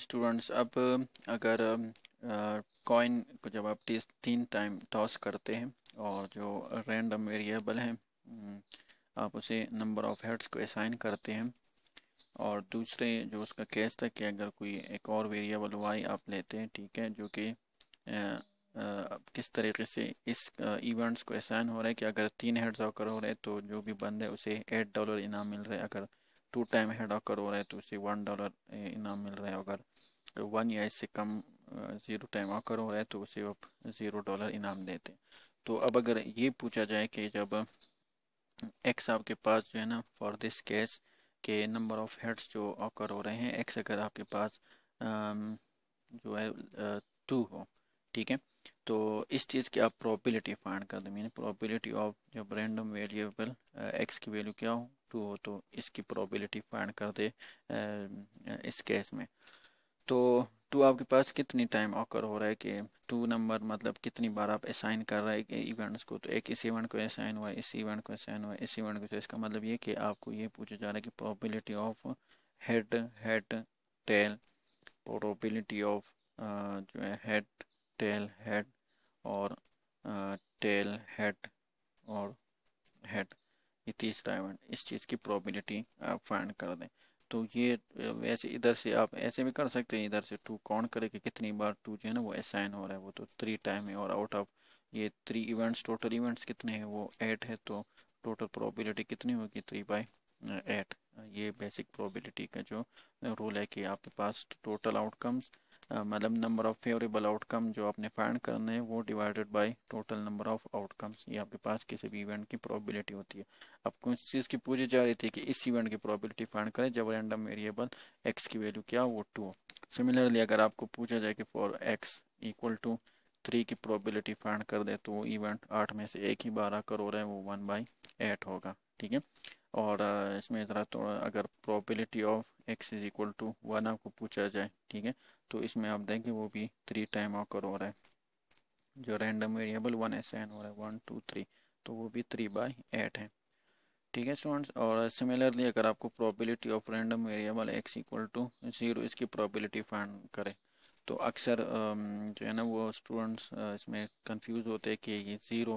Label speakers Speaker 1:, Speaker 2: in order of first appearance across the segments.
Speaker 1: students अब अगर coin को जब आप तीन टाइम टॉस करते हैं और जो रैंडम वेरिएबल हैं आप उसे नंबर ऑफ हेड्स को असाइन करते हैं और दूसरे जो उसका केस था कि अगर कोई एक और वेरिएबल वाई आप लेते हैं ठीक है जो कि किस तरीके से इस इवेंट्स को असाइन हो रहा है कि अगर तीन हेड्स ऑकर हो रहे हैं तो जो भी बंद है उसे एट डॉलर इनाम मिल रहा है अगर टू टाइम हेड ऑकर हो रहा है तो उसे वन डॉलर इनाम मिल रहा है अगर वन या इससे कम ज़ीरो टाइम ऑकर हो रहा है तो उसे आप ज़ीरो डॉलर इनाम देते हैं तो अब अगर ये पूछा जाए कि जब एक्स आपके पास जो है ना फॉर दिस केस के नंबर ऑफ हेड्स जो ऑकर हो रहे हैं एक्स अगर आपके पास जो है टू हो ठीक है तो इस चीज़ की आप प्रॉबिलिटी फाइंड कर दें मीन प्रॉबिलिटी ऑफ जब रैंडम वेरिएबल एक्स की वैल्यू क्या हो टू हो तो इसकी प्रोबेबिलिटी फाइंड कर दे इस केस में तो टू तो आपके पास कितनी टाइम ऑकर हो रहा है कि टू नंबर मतलब कितनी बार आप असाइन कर रहे हैं इवेंट्स को तो एक इस इवेंट को असाइन हुआ इस इवेंट को असाइन हुआ इस इवेंट को तो इसका मतलब ये कि आपको ये पूछा जा रहा है कि probability of head head tail probability of जो है हेड टेल हेड और टेल हेड तीसरा इवेंट इस चीज़ की प्रॉबिलिटी आप फाइंड कर दें तो ये वैसे इधर से आप ऐसे भी कर सकते हैं इधर से टू काउंट करें कि कितनी बार टू जो है ना वो असाइन हो रहा है वो तो थ्री टाइम है और आउट ऑफ ये थ्री इवेंट्स टोटल इवेंट्स कितने हैं वो एट है तो टोटल प्रोबेबिलिटी कितनी होगी थ्री बाई एट ये बेसिक प्रोबेबिलिटी का जो रूल है कि आपके पास टोटल आउटकम्स मतलब नंबर ऑफ फेवरेबल आउटकम जो आपने फाइंड करने है वो divided by total number of outcomes ये आपके पास किसी भी इवेंट की प्रोबेबिलिटी होती है आपको इस चीज़ की पूछी जा रही थी कि इस इवेंट की प्रोबेबिलिटी फाइंड करें जब रैंडम वेरिएबल एक्स की वैल्यू क्या वो टू सिमिलरली अगर आपको पूछा जाए कि for X equal to three की प्रोबेबिलिटी फाइंड कर दे तो इवेंट आठ में से एक ही बारह करोड़ है वो वन बाई एट होगा ठीक है और इसमें ज़रा थोड़ा अगर probability of X is equal to one आपको पूछा जाए ठीक है तो इसमें आप देखें वो भी थ्री टाइम आकर हो रहा है जो रैंडम वेरिएबल वन एसाइन हो रहा है वन टू थ्री तो वो भी थ्री बाई एट है ठीक है स्टूडेंट्स और सिमिलरली अगर आपको probability of random variable X equal to zero इसकी प्रॉबिलिटी फाइंड करें तो अक्सर जो है ना वो स्टूडेंट्स इसमें कंफ्यूज होते हैं कि ये ज़ीरो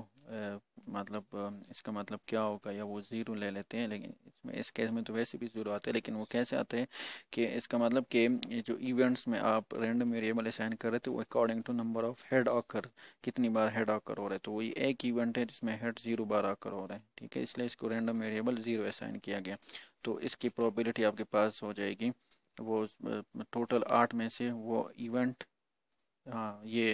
Speaker 1: मतलब इसका मतलब क्या होगा या वो ज़ीरो ले लेते हैं लेकिन इसमें इस केस में तो वैसे भी ज़ीरो आते हैं लेकिन वो कैसे आते हैं कि इसका मतलब कि जो इवेंट्स में आप रेंडम वेरिएबल असाइन कर रहे थे वो according to number of head occur कितनी बार हेड ऑकर हो रहे तो वही एक इवेंट है जिसमें हेड ज़ीरो बार ऑकर हो रहे हैं ठीक है इसलिए इसको रेंडम वेरिएबल ज़ीरो असाइन किया गया तो इसकी प्रॉबिलिटी आपके पास हो जाएगी वो टोटल आठ में से वो इवेंट हाँ ये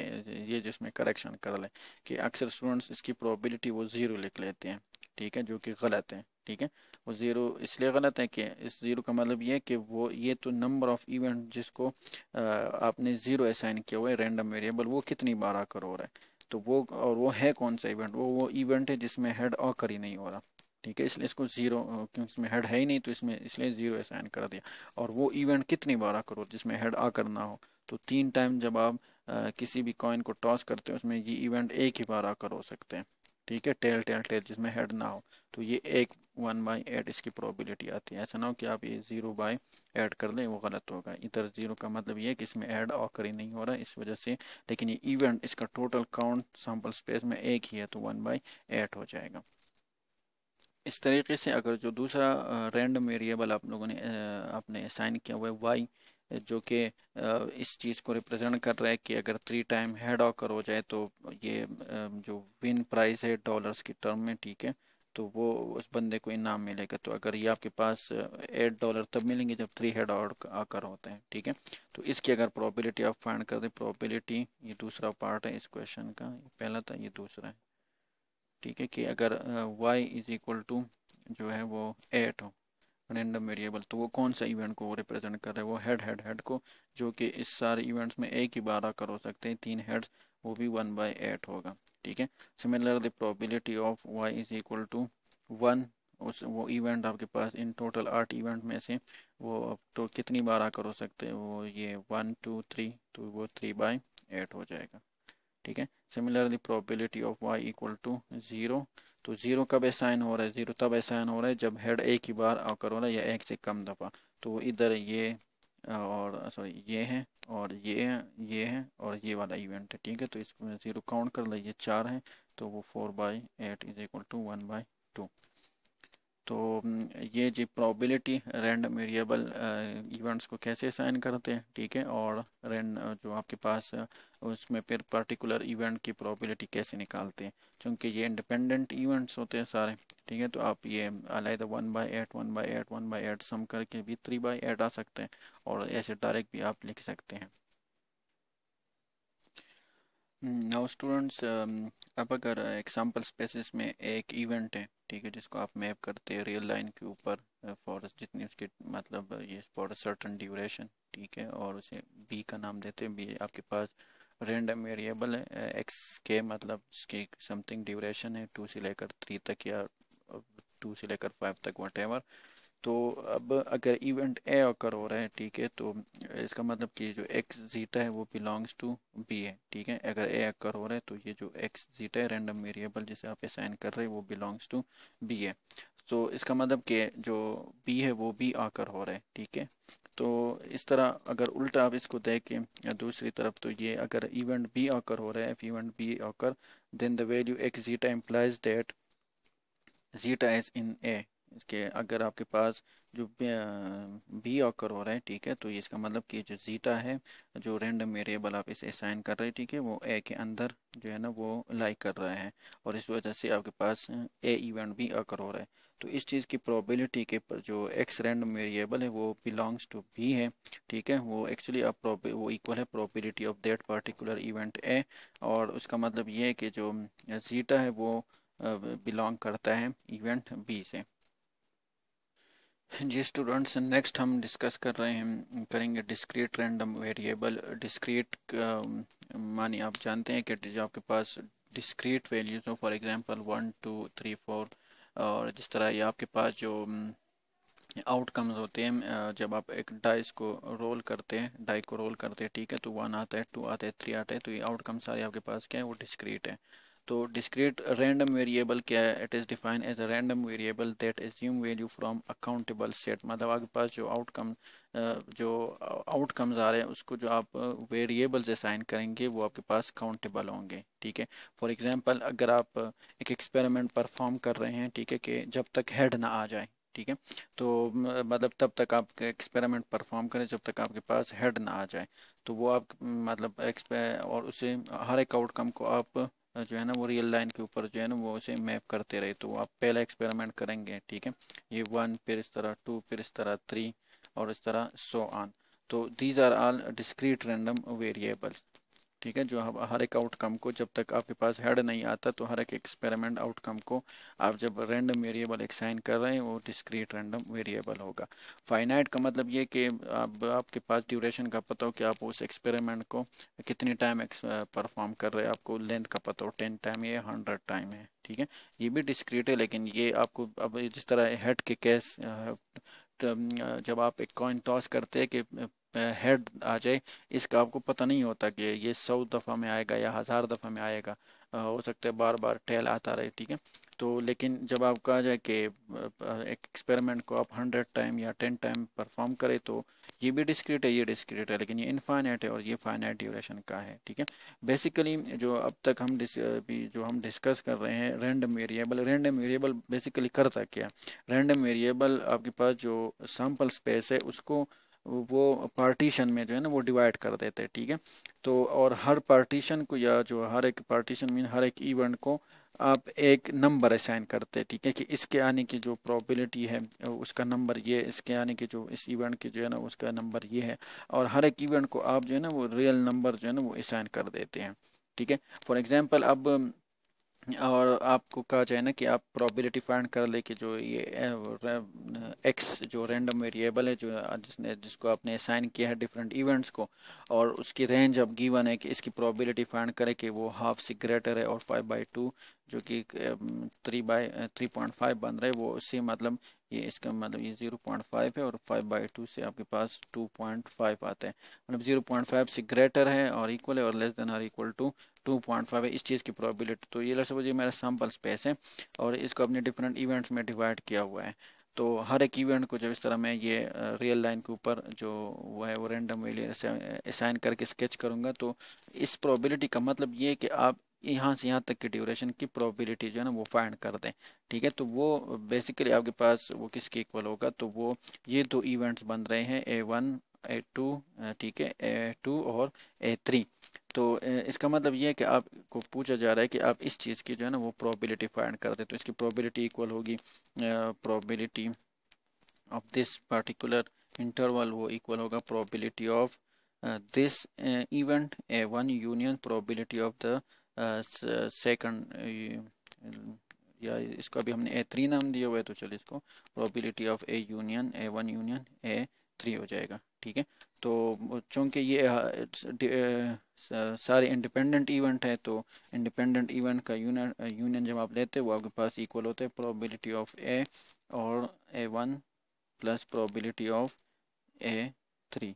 Speaker 1: ये जिसमें करेक्शन कर लें कि अक्सर स्टूडेंट्स इसकी प्रोबेबिलिटी वो ज़ीरो लिख लेते हैं ठीक है जो कि गलत है ठीक है वो ज़ीरो इसलिए गलत है कि इस ज़ीरो का मतलब ये है कि वो ये तो नंबर ऑफ़ इवेंट जिसको आपने ज़ीरो असाइन किया हुआ है रैंडम वेरिएबल वो कितनी बार आकर हो रहा है तो वो और वो है कौन सा इवेंट वो वो इवेंट है जिसमें हेड ऑकर ही नहीं हो रहा ठीक है इसलिए इसको जीरो क्योंकि इसमें हेड है ही नहीं तो इसमें इसलिए जीरो असाइन कर दिया और वो इवेंट कितनी बार करो जिसमें हेड आ करना हो तो तीन टाइम जब आप आ, किसी भी कॉइन को टॉस करते हो उसमें ये इवेंट एक ही बार आकर हो सकते हैं ठीक है टेल टेल टेल जिसमें हेड ना हो तो ये एक वन बाई एट इसकी प्रोबेबिलिटी आती है ऐसा ना हो कि आप ये जीरो बाई ऐड कर लें वो गलत होगा इधर जीरो का मतलब ये है कि इसमें ऐड ऑकर ही नहीं हो रहा है इस वजह से लेकिन ये इवेंट इसका टोटल काउंट सैम्पल स्पेस में एक ही है तो वन बाई एट हो जाएगा इस तरीके से अगर जो दूसरा रैंडम वेरिएबल आप लोगों ने आपने असाइन किया हुआ है वाई जो कि इस चीज़ को रिप्रेजेंट कर रहा है कि अगर थ्री टाइम हेड ऑकर हो जाए तो ये जो विन प्राइस है डॉलर्स की टर्म में ठीक है तो वो उस बंदे को इनाम मिलेगा तो अगर ये आपके पास एट डॉलर तब मिलेंगे जब थ्री हेड आकर होते हैं ठीक है तो इसकी अगर प्रॉबिलिटी आप फाइंड कर दें प्रॉबिलिटी ये दूसरा पार्ट है इस क्वेश्चन का पहला था ये दूसरा है ठीक है कि अगर y इज इक्वल टू जो है वो एट हो रेंडम वेरिएबल तो वो कौन सा इवेंट को रिप्रेजेंट कर रहा है वो हेड हेड हेड को जो कि इस सारे इवेंट्स में एक ही बारह कर हो सकते हैं तीन हेड्स वो भी वन बाई एट होगा ठीक है similar the probability of y is equal to one उस वो इवेंट आपके पास इन टोटल आठ इवेंट में से वो आप तो कितनी बारह आकर हो सकते हैं वो ये वन टू थ्री तो वो थ्री बाई एट हो जाएगा ठीक है similarly probability of Y equal to zero तो जीरो कब असाइन हो रहा है जीरो तब असाइन हो रहा है जब हेड एक ही बार आकर हो रहा है या एक से कम दफा तो इधर ये और सॉरी ये है और ये है ये है और ये वाला इवेंट है ठीक है तो इसमें जीरो काउंट कर लीजिए ये चार है तो वो four by eight is equal to one by two तो ये जी प्रॉबिलिटी रैंडम वेरिएबल इवेंट्स को कैसे साइन करते हैं ठीक है और रैंड uh, जो आपके पास uh, उसमें फिर पर्टिकुलर इवेंट की प्रॉबिलिटी कैसे निकालते हैं क्योंकि ये इंडिपेंडेंट इवेंट्स होते हैं सारे ठीक है तो आप ये अलहदा one by eight one by eight one by eight sum करके भी थ्री बाई एट आ सकते हैं और ऐसे डायरेक्ट भी आप लिख सकते हैं नाउ hmm, स्टूडेंट्स अब अगर एग्जांपल स्पेसिस में एक इवेंट है ठीक है जिसको आप मैप करते हैं रियल लाइन के ऊपर फॉर जितनी उसकी मतलब ये फॉर सर्टन ड्यूरेशन ठीक है और उसे बी का नाम देते हैं बी आपके पास रेंडम वेरिएबल है एक्स के मतलब इसकी समथिंग ड्यूरेशन है टू से लेकर थ्री तक या टू से लेकर फाइव तक वट तो अब अगर इवेंट ए ऑकर हो रहा है ठीक है तो इसका मतलब कि जो एक्स जीटा है वो बिलोंग्स टू बी है ठीक है अगर ए ऑकर हो रहा है तो ये जो एक्स जीटा है रैंडम वेरिएबल जिसे आप असाइन कर रहे हैं वो बिलोंग्स टू बी है तो इसका मतलब कि जो बी है वो बी आकर हो रहा है ठीक है तो इस तरह अगर उल्टा आप इसको देखें दूसरी तरफ तो ये अगर इवेंट बी आकर हो रहा है if event B occur then the value X zeta implies that zeta is in A इसके अगर आपके पास जो बी ऑकर हो रहा है ठीक है तो ये इसका मतलब कि जो जीटा है जो रेंडम वेरिएबल आप इसे असाइन कर रहे हैं ठीक है वो ए के अंदर जो है ना वो लाइक कर रहा है और इस वजह से आपके पास ए इवेंट भी ऑकर हो रहा है तो इस चीज़ की प्रोबेबिलिटी के जो एक्स रेंडम वेरिएबल है वो बिलोंग्स टू बी है ठीक है वो एक्चुअली आप वो इक्वल है probability of that particular event A और उसका मतलब ये है कि जो जीटा है वो बिलोंग करता है इवेंट बी से जी स्टूडेंट्स नेक्स्ट हम डिस्कस कर रहे हैं करेंगे डिस्क्रीट रैंडम वेरिएबल डिस्क्रीट मानी आप जानते हैं कि जो आपके पास डिस्क्रीट वैल्यूज हो for example one two three four और जिस तरह ये आपके पास जो आउटकम्स um, होते हैं जब आप एक डाइस को रोल करते हैं डाई को रोल करते हैं ठीक है तो वन आता है टू आता है थ्री आता है तो ये आउटकम सारे आपके पास क्या है वो डिस्क्रीट है तो डिस्क्रीट रेंडम वेरिएबल क्या है it is define as a random variable that assume value from a countable set मतलब आपके पास जो आउटकम जो आउटकम्स आ रहे हैं उसको जो आप वेरिएबल्स असाइन करेंगे वो आपके पास काउंटेबल होंगे ठीक है फॉर एग्जांपल अगर आप एक एक्सपेरिमेंट परफॉर्म कर रहे हैं ठीक है कि जब तक हेड ना आ जाए ठीक है तो मतलब तब तक आप एक्सपेरिमेंट परफॉर्म करें जब तक आपके पास हेड ना आ जाए तो वो आप मतलब और उसे हर एक आउटकम को आप जो है ना वो रियल लाइन के ऊपर जो है ना वो उसे मैप करते रहे तो आप पहला एक्सपेरिमेंट करेंगे ठीक है ये वन फिर इस तरह टू फिर इस तरह थ्री और इस तरह सो so ऑन तो these are all discrete random variables ठीक है जो हर एक आउटकम को जब तक आपके पास हेड नहीं आता तो हर एक एक्सपेरिमेंट आउटकम को आप जब रैंडम वेरिएबल एक्साइन कर रहे हैं वो डिस्क्रीट रैंडम वेरिएबल होगा फाइनाइट का मतलब ये कि आप आपके पास ड्यूरेशन का पता हो कि आप उस एक्सपेरिमेंट को कितने टाइम परफॉर्म कर रहे हैं आपको लेंथ का पता हो टेन टाइम या हंड्रेड टाइम है ठीक है ये भी डिस्क्रीट है लेकिन ये आपको अब जिस तरह हेड के कैश जब आप एक कॉइन टॉस करते हैं कि हेड आ जाए इसका आपको पता नहीं होता कि ये सौ दफ़ा में आएगा या हज़ार दफ़ा में आएगा हो सकता है बार बार टेल आता रहे ठीक है तो लेकिन जब आप कहा जाए कि एक एक्सपेरिमेंट को आप हंड्रेड टाइम या टेन टाइम परफॉर्म करें तो ये भी डिस्क्रीट है ये डिस्क्रीट है लेकिन ये इनफाइनाइट है और ये फाइनाइट ड्यूरेशन का है ठीक है बेसिकली जो अब तक हम भी जो हम डिस्कस कर रहे हैं random variable random variable basically करता क्या रैंडम वेरिएबल आपके पास जो सैम्पल स्पेस है उसको वो पार्टीशन में जो है ना वो डिवाइड कर देते हैं ठीक है तो और हर पार्टीशन को या जो हर एक पार्टीशन मीन हर एक इवेंट को आप एक नंबर असाइन करते हैं ठीक है कि इसके आने की जो प्रॉबिलिटी है उसका नंबर ये इसके आने की जो इस इवेंट की जो है ना उसका नंबर ये है और हर एक इवेंट को आप जो है ना वो रियल नंबर जो है ना वो असाइन कर देते हैं ठीक है फॉर एग्जाम्पल अब और आपको कहा जाए ना कि आप प्रॉबिलिटी फाइंड कर ले कि जो ये एक्स जो रैंडम वेरिएबल है जो जिसने जिसको आपने असाइन किया है डिफरेंट इवेंट्स को और उसकी रेंज अब गिवन है कि इसकी प्रॉबिलिटी फाइंड करें कि वो हाफ से ग्रेटर है और फाइव बाई टू जो कि three by three point five बन रहे वो उससे मतलब ये इसका मतलब ये जीरो पॉइंट फाइव है और फाइव बाई टू से आपके पास टू पॉइंट फाइव आता है मतलब जीरो पॉइंट फाइव से ग्रेटर है और इक्वल है और लेस देन और equal to two point five है इस चीज़ की प्रॉबिलिटी तो ये लग सपोज ये मेरा सैम्पल स्पेस है और इसको अपने डिफरेंट इवेंट्स में डिवाइड किया हुआ है तो हर एक इवेंट को जब इस तरह मैं ये रियल लाइन के ऊपर जो वो है वो रेंडम वेली असाइन करके स्केच करूँगा तो इस प्रॉबिलिटी का मतलब ये कि आप यहाँ से यहाँ तक की ड्यूरेशन की प्रोबेबिलिटी जो है ना वो फाइंड कर दें ठीक है तो वो बेसिकली आपके पास वो किसके इक्वल होगा तो वो ये दो इवेंट्स बन रहे हैं ए वन ए टू ठीक है ए टू और ए थ्री तो इसका मतलब ये है कि आपको पूछा जा रहा है कि आप इस चीज़ की जो है ना वो प्रोबेबिलिटी फाइंड कर दें तो इसकी प्रोबेबिलिटी इक्वल होगी probability of this particular interval वो इक्वल होगा probability of this event A one union probability of the second या इसको अभी हमने ए थ्री नाम दिया हुआ है तो चलिए इसको probability of A union A one union A three हो जाएगा ठीक है तो चूंकि ये सारे इंडिपेंडेंट इवेंट है तो इंडिपेंडेंट इवेंट का यूनियन यूनियन जब आप लेते वो आपके पास इक्वल होते हैं प्रोबेबिलिटी ऑफ ए और A one plus probability of A three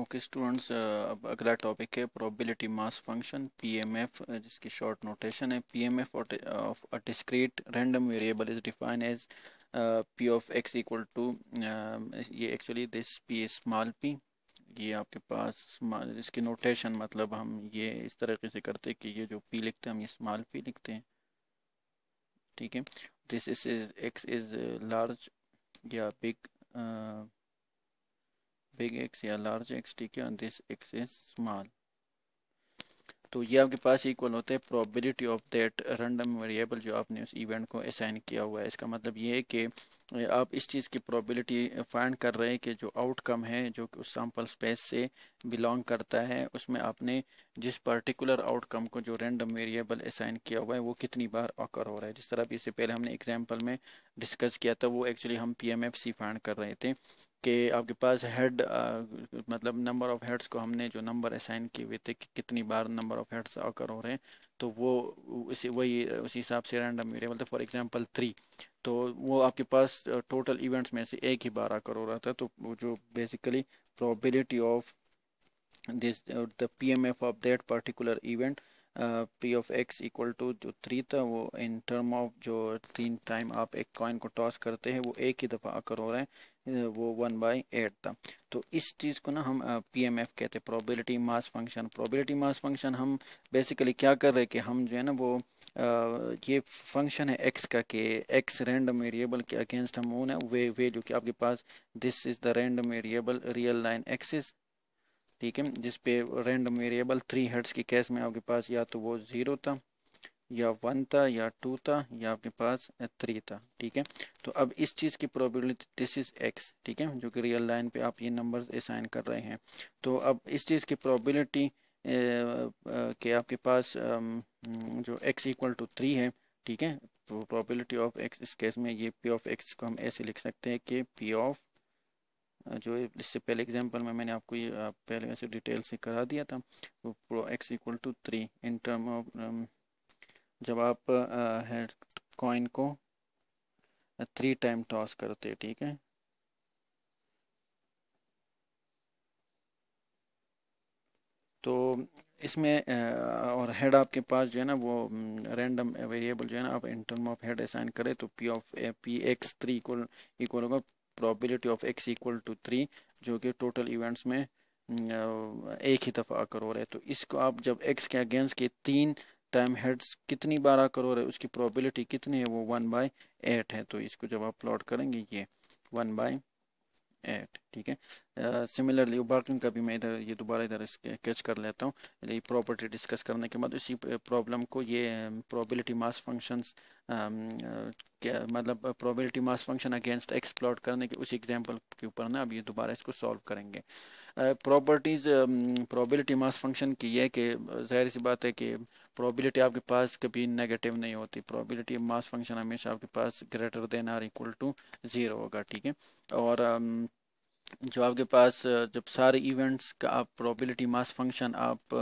Speaker 1: okay students uh, अब अगला टॉपिक है प्रोबेबिलिटी मास फंक्शन पीएमएफ जिसकी शॉर्ट नोटेशन है PMF of a discrete random variable is define as P of X equal to ये actually this P small P ये आपके पास इसकी notation मतलब हम ये इस तरीके से करते हैं कि ये जो पी लिखते हैं हम ये स्मॉल पी लिखते हैं ठीक है this is X is large या बिग बिग एक्स या लार्ज एक्स ठीक है दिस एक्स इज स्मॉल तो ये आपके पास इक्वल होते हैं probability of that random variable जो आपने उस इवेंट को असाइन किया हुआ है इसका मतलब ये है कि आप इस चीज़ की प्रोबेबिलिटी फाइंड कर रहे हैं कि जो आउटकम है जो कि उस सैंपल स्पेस से बिलोंग करता है उसमें आपने जिस पर्टिकुलर आउटकम को जो रैंडम वेरिएबल असाइन किया हुआ है वो कितनी बार ऑकर हो रहा है जिस तरह भी इससे पहले हमने एग्जाम्पल में डिस्कस किया था वो एक्चुअली हम पी फाइंड कर रहे थे कि आपके पास हेड मतलब नंबर ऑफ हेड्स को हमने जो नंबर असाइन किए हुए थे कि कितनी बार नंबर ऑफ हेड्स आकर हो रहे हैं तो वो इसी वही उसी हिसाब से रैंडम वेरिएबल था फॉर एग्जांपल थ्री तो वो आपके पास टोटल इवेंट्स में से एक ही बार आकर हो रहा था तो वो जो basically probability of this uh, M F of that particular event P of X equal to जो थ्री था वो इन टर्म ऑफ जो तीन टाइम आप एक कॉइन को टॉस करते हैं वो एक ही दफ़ा आकर हो रहा है वो वन बाई एट था तो इस चीज़ को ना हम पी एम एफ कहते हैं probability mass function probability mass function हम बेसिकली क्या कर रहे हैं कि हम जो है ना वो आ, ये फंक्शन है एक्स का कि एक्स रैंडम वेरिएबल के अगेंस्ट हम वो ना वे जो कि आपके पास this is the random variable real line axis ठीक है जिस पे रैंडम वेरिएबल थ्री हेड्स की केस में आपके पास या तो वो ज़ीरो था या वन था या टू था या आपके पास थ्री था ठीक है तो अब इस चीज़ की प्रोबेबिलिटी दिस इज एक्स ठीक है जो कि रियल लाइन पे आप ये नंबर्स असाइन कर रहे हैं तो अब इस चीज़ की प्रोबेबिलिटी के आपके पास जो एक्स इक्वल टू थ्री है ठीक है प्रोबेबिलिटी ऑफ एक्स इस केस में ये पी ऑफ एक्स को हम ऐसे लिख सकते हैं कि पी ऑफ जो इससे पहले एग्जांपल में मैंने आपको ये पहले वैसे डिटेल से करा दिया था वो pro X equal to three in term of जब आप हेड कॉइन को थ्री टाइम टॉस करते ठीक है तो इसमें और हेड आपके पास जो है ना वो रैंडम वेरिएबल जो है ना आप in term of head assign करें तो P of P X three equal equal होगा probability of X equal to three जो कि टोटल इवेंट्स में एक ही दफ़ा आकर हो रहा है तो इसको आप जब एक्स के अगेंस्ट के तीन टाइम हेड्स कितनी बार आकर हो रहा है उसकी प्रॉबिलिटी कितनी है वो वन बाई एट है तो इसको जब आप प्लॉट करेंगे ये वन बाई एट ठीक है सिमिलरली वर्किंग का भी मैं इधर ये दोबारा इधर इसके कैच कर लेता हूँ ये प्रॉपर्टी डिस्कस करने के बाद इसी प्रॉब्लम को ये प्रोबेबिलिटी मास फंक्शंस मतलब probability mass function against explore करने के उस एग्जांपल के ऊपर ना अब ये दोबारा इसको सॉल्व करेंगे प्रॉपर्टीज़ प्रोबेबिलिटी मास फंक्शन की है कि जाहिर सी बात है कि प्रोबेबिलिटी आपके पास कभी नेगेटिव नहीं होती प्रोबेबिलिटी मास फंक्शन हमेशा आपके पास greater than or equal to zero होगा ठीक है और um, जो आपके पास जब सारे इवेंट्स का आप प्रोबेबिलिटी मास फंक्शन आप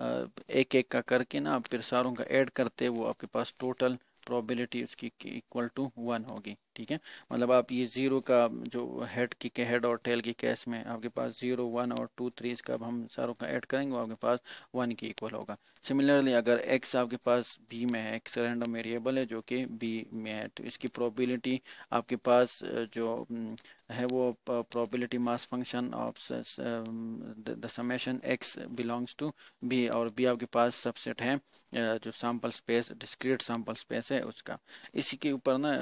Speaker 1: uh, एक एक का करके ना फिर सारों का ऐड करते वो आपके पास टोटल प्रोबेबिलिटी उसकी इक्वल टू वन होगी ठीक है मतलब आप ये जीरो का जो हेड की हेड और टेल की कैश में आपके पास जीरो वन और टू थ्री इसका अब हम सारों का ऐड करेंगे आपके पास वन के इक्वल होगा सिमिलरली अगर एक्स आपके पास बी में है एक्स रैंडम वेरिएबल है जो कि बी में है तो इसकी प्रोबेबिलिटी आपके पास जो है वो probability mass function of the summation X belongs to B और बी आपके पास सबसेट है जो sample space discrete sample space है उसका इसी के ऊपर ना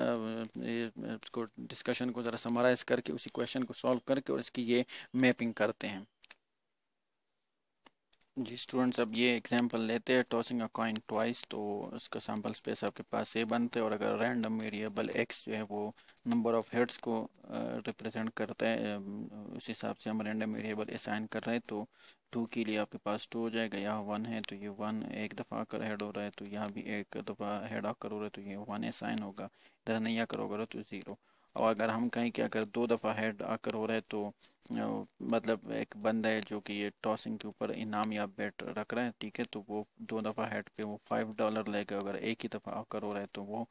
Speaker 1: उसको डिस्कशन को ज़रा समराइज करके उसी क्वेश्चन को सॉल्व करके और इसकी ये मैपिंग करते हैं जी स्टूडेंट्स अब ये एग्जांपल लेते हैं टॉसिंग अ कॉइन ट्वाइस तो इसका सैम्पल स्पेस आपके पास ए बनते हैं और अगर रैंडम वेरिएबल एक्स जो है वो नंबर ऑफ हेड्स को रिप्रेजेंट करता है उस हिसाब से हम रैंडम वेरिएबल असाइन कर रहे हैं तो टू के लिए आपके पास टू हो जाएगा यहाँ वन है तो ये वन एक दफ़ा आकर हेड हो रहा है तो यहाँ भी एक दफ़ा हेड आकर हो रहा है तो ये वन है साइन होगा इधर नहीं आकर होगा तो ज़ीरो और अगर हम कहें कि अगर दो दफ़ा हेड आकर हो रहा है तो मतलब एक बंदा है जो कि ये टॉसिंग के ऊपर इनाम या बैट रख रहा है ठीक है तो वो दो दफ़ा हेड पे वो फाइव डॉलर लेगा अगर एक ही दफ़ा आकर हो रहा है तो वो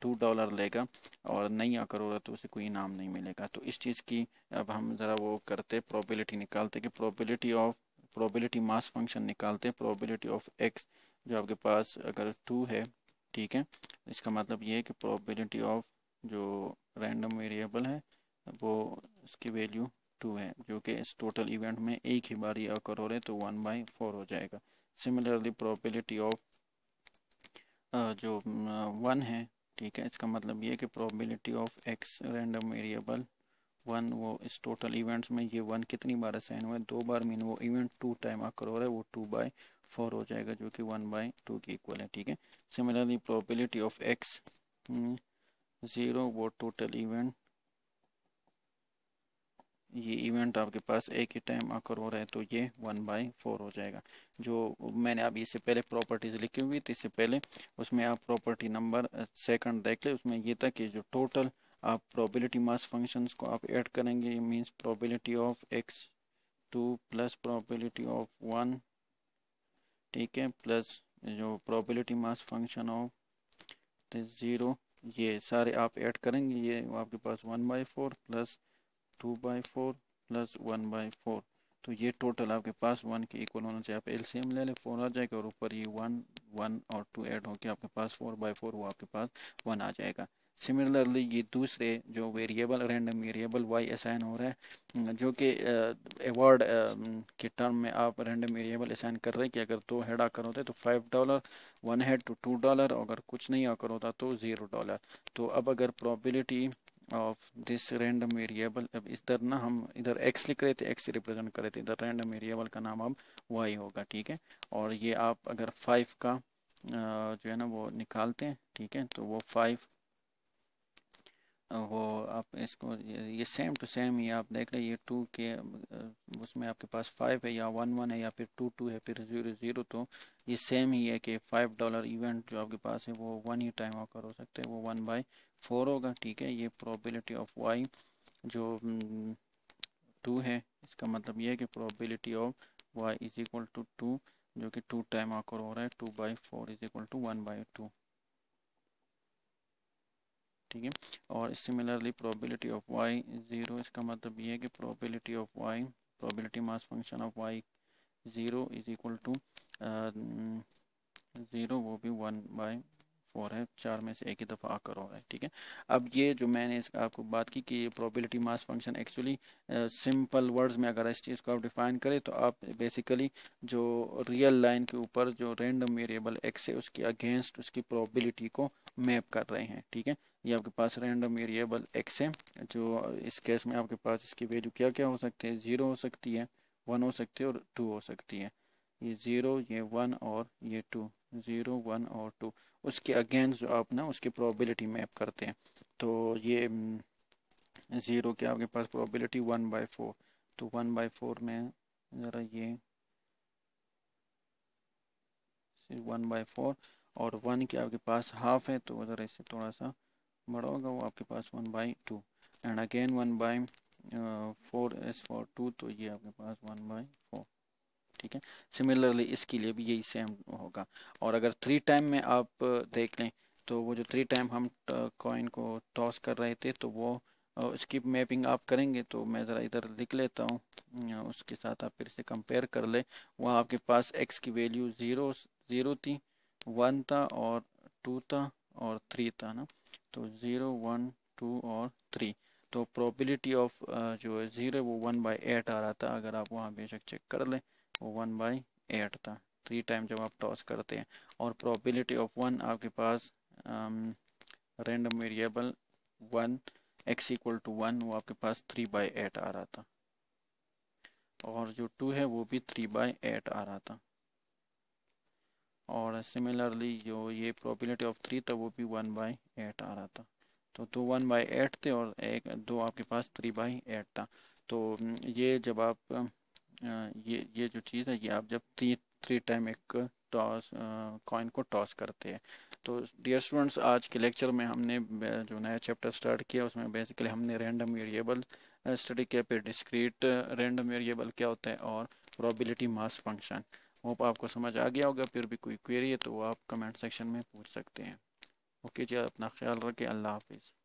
Speaker 1: टू डॉलर लेगा और नहीं आकर हो रहा है तो उसे कोई इनाम नहीं मिलेगा तो इस चीज़ की अब हम ज़रा वो करते प्रॉबिलिटी निकालते कि probability of probability mass function निकालते हैं प्रोबेबिलिटी ऑफ एक्स जो आपके पास अगर टू है ठीक है इसका मतलब ये है कि प्रोबेबिलिटी ऑफ जो रैंडम वेरिएबल है वो इसकी वैल्यू टू है जो कि इस टोटल इवेंट में एक ही बार ये अकर हो रहे तो वन बाई फोर हो जाएगा सिमिलरली प्रोबेबिलिटी ऑफ जो वन है ठीक है इसका मतलब ये कि probability of x random variable one वो इस टोटल इवेंट्स में ये वन कितनी बार असाइन हुआ है दो बार मीन वो इवेंट टू टाइम आकर हो रहा है वो टू बाई फोर हो जाएगा जो कि वन बाई टू के इक्वल है ठीक है similarly probability of x zero वो टोटल इवेंट ये इवेंट आपके पास एक ही टाइम आकर हो रहा है तो ये वन बाई फोर हो जाएगा जो मैंने अभी इससे पहले प्रॉपर्टीज लिखी हुई थी इससे पहले उसमें आप प्रॉपर्टी नंबर सेकंड देख ले उसमें ये था कि जो टोटल आप प्रोबेबिलिटी मास फंक्शंस को आप ऐड करेंगे means probability of x two plus probability of one ठीक है प्लस जो probability mass function of zero ये सारे आप ऐड करेंगे ये आपके पास one by four plus two by four plus one by four तो ये टोटल आपके पास वन के इक्वल होना चाहिए आप एल सी एम ले लें फोर आ जाएगा और ऊपर ये वन वन और टू ऐड होकर आपके पास फोर बाई फोर वो आपके पास वन आ जाएगा सिमिलरली ये दूसरे जो variable random variable y assign हो रहा है जो कि अवार्ड के टर्म में आप रैंडम वेरिएबल असाइन कर रहे हैं कि अगर दो हेड आकर होते तो five dollar one head two two dollar अगर कुछ नहीं आकर होता तो ज़ीरो डॉलर तो अब अगर probability of this random variable अब इस तरह ना हम इधर एक्स लिख रहे थे एक्स रिप्रेजेंट कर रहे थे इधर रैंडम वेरिएबल का नाम अब वाई होगा ठीक है और ये आप अगर फाइव का जो है ना वो निकालते हैं ठीक है तो वो फाइव वो आप इसको ये सेम टू सेम ये आप देख हैं ये टू के उसमें आपके पास फाइव है या वन वन है या फिर टू टू है फिर ज़ीरो ज़ीरो तो ये सेम ही है कि फाइव डॉलर इवेंट जो आपके पास है वो वन ही टाइम ऑफर हो सकते हैं वो वन बाई फोर होगा ठीक है ये प्रोबेबिलिटी ऑफ वाई जो टू हम्म, है इसका मतलब ये है कि probability of y is equal to two जो कि टू टाइम ऑकर हो रहा है two by four is equal to one by two ठीक है और similarly probability of y zero इसका मतलब ये है कि probability of y probability mass function of y zero is equal to zero वो भी वन बाई फोर है चार में से एक ही दफ़ा आकर हो रहा है ठीक है अब ये जो मैंने इस आपको बात की कि ये probability mass function actually simple words में अगर इस चीज़ को आप डिफाइन करें तो आप बेसिकली जो रियल लाइन के ऊपर जो रेंडम वेरिएबल एक्स है उसके अगेंस्ट उसकी प्रोबेबिलिटी को मैप कर रहे हैं ठीक है ये आपके पास रैंडम वेरिएबल एक्स है जो इस केस में आपके पास इसकी वैल्यू क्या क्या हो सकती है ज़ीरो हो सकती है वन हो सकती है और टू हो सकती है ये ज़ीरो ये वन और ये टू ज़ीरो वन और टू उसके अगेंस्ट जो आप ना उसकी प्रोबेबिलिटी मैप करते हैं तो ये ज़ीरो हम्म, के आपके पास प्रोबेबिलिटी वन बाई फोर तो वन बाई फोर में ज़रा ये वन बाई फोर और वन के आपके पास हाफ है तो ज़रा इसे थोड़ा सा बड़ा होगा वो आपके पास one by two and again one by four as four two तो ये आपके पास वन बाई फोर ठीक है सिमिलरली इसके लिए भी यही सेम होगा और अगर थ्री टाइम में आप uh, देख लें तो वो जो थ्री टाइम हम कॉइन uh, को टॉस कर रहे थे तो वो इसकी uh, मैपिंग आप करेंगे तो मैं ज़रा इधर लिख लेता हूँ उसके साथ आप फिर से कंपेयर कर ले वहाँ आपके पास एक्स की वैल्यू ज़ीरो ज़ीरो थी वन था और टू था और थ्री था ना तो ज़ीरो वन टू और थ्री तो प्रोबेबिलिटी ऑफ uh, जो है ज़ीरो वो वन बाई एट आ रहा था अगर आप वहाँ बेशक चेक कर लें वो वन बाई एट था थ्री टाइम जब आप टॉस करते हैं और प्रोबेबिलिटी ऑफ वन आपके पास random variable one x equal to one वो आपके पास थ्री बाई एट आ रहा था और जो टू है वो भी थ्री बाई एट आ रहा था और सिमिलरली जो ये प्रोबेबिलिटी ऑफ थ्री था वो भी वन बाई एट आ रहा था तो दो वन बाई एट थे और एक दो आपके पास थ्री बाई एट था तो हम्म, ये जब आप ये ये जो चीज़ है ये आप जब थ्री थ्री टाइम एक टॉस कॉइन को टॉस करते हैं तो डियर स्टूडेंट्स आज के लेक्चर में हमने जो नया चैप्टर स्टार्ट किया उसमें बेसिकली हमने रैंडम वेरिएबल स्टडी किया फिर डिस्क्रीट रैंडम वेरिएबल क्या होता है और प्रोबेबिलिटी मास फंक्शन होप आपको समझ आ गया होगा फिर भी कोई क्वेरी है तो आप कमेंट सेक्शन में पूछ सकते हैं ओके जी अपना ख्याल रखें अल्लाह हाफिज़